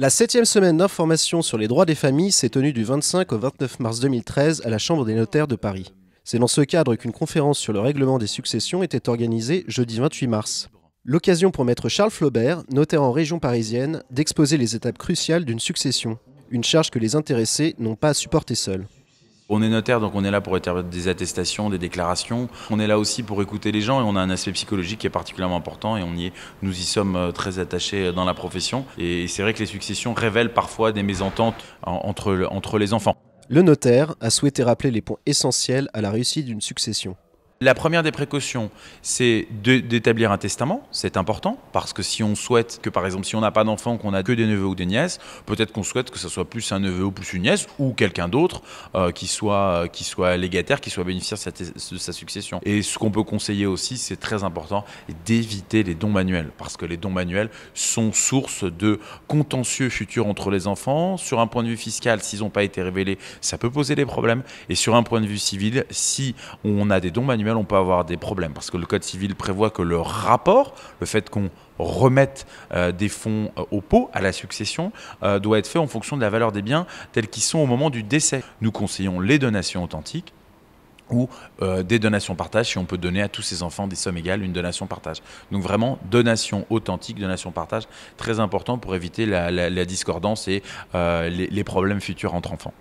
La septième semaine d'information sur les droits des familles s'est tenue du 25 au 29 mars 2013 à la Chambre des notaires de Paris. C'est dans ce cadre qu'une conférence sur le règlement des successions était organisée jeudi 28 mars. L'occasion pour maître Charles Flaubert, notaire en région parisienne, d'exposer les étapes cruciales d'une succession, une charge que les intéressés n'ont pas à supporter seuls. On est notaire, donc on est là pour établir des attestations, des déclarations. On est là aussi pour écouter les gens et on a un aspect psychologique qui est particulièrement important et on nous y sommes euh, très attachés euh, dans la profession. Et c'est vrai que les successions révèlent parfois des mésententes entre, entre les enfants. Le notaire a souhaité rappeler les points essentiels à la réussite d'une succession. La première des précautions, c'est d'établir un testament. C'est important parce que si on souhaite que, par exemple, si on n'a pas d'enfant, qu'on a que des neveux ou des nièces, peut-être qu'on souhaite que ce soit plus un neveu ou plus une nièce ou quelqu'un d'autre euh, qui, soit, qui soit légataire, qui soit bénéficiaire de sa, succession. Et ce qu'on peut conseiller aussi, c'est très important, d'éviter les dons manuels parce que les dons manuels sont source de contentieux futurs entre les enfants. Sur un point de vue fiscal, s'ils n'ont pas été révélés, ça peut poser des problèmes. Et sur un point de vue civil, si on a des dons manuels, on peut avoir des problèmes parce que le Code civil prévoit que le rapport, le fait qu'on remette euh, des fonds euh, au pot, à la succession, euh, doit être fait en fonction de la valeur des biens tels qu'ils sont au moment du décès. Nous conseillons les donations authentiques ou des donations partage, si on peut donner à tous ses enfants des sommes égales, une donation partage. Donc vraiment, donation authentique, donation partage, très important pour éviter la, discordance et les problèmes futurs entre enfants.